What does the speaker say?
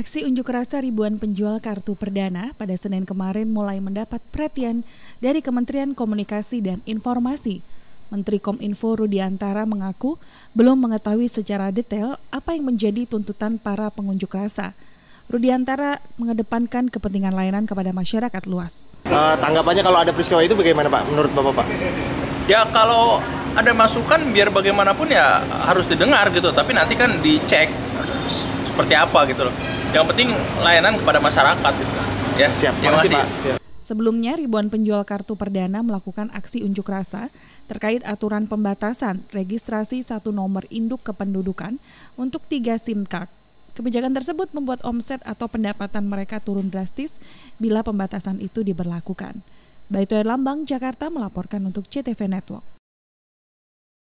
Aksi unjuk rasa ribuan penjual kartu perdana pada Senin kemarin mulai mendapat perhatian dari Kementerian Komunikasi dan Informasi. Menteri Kominfo Rudiantara mengaku belum mengetahui secara detail apa yang menjadi tuntutan para pengunjuk rasa. Rudiantara mengedepankan kepentingan layanan kepada masyarakat luas. Uh, tanggapannya kalau ada peristiwa itu bagaimana Pak menurut Bapak Pak? Ya kalau ada masukan biar bagaimanapun ya harus didengar gitu tapi nanti kan dicek seperti apa gitu loh yang penting layanan kepada masyarakat gitu ya siap ya, pak Sebelumnya, ribuan penjual kartu perdana melakukan aksi unjuk rasa terkait aturan pembatasan registrasi satu nomor induk kependudukan untuk tiga SIM card. Kebijakan tersebut membuat omset atau pendapatan mereka turun drastis bila pembatasan itu diberlakukan. Baituan Lambang, Jakarta melaporkan untuk CTV Network.